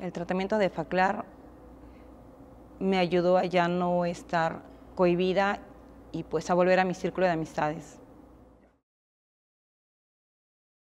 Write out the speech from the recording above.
El tratamiento de Faclar me ayudó a ya no estar cohibida y pues a volver a mi círculo de amistades.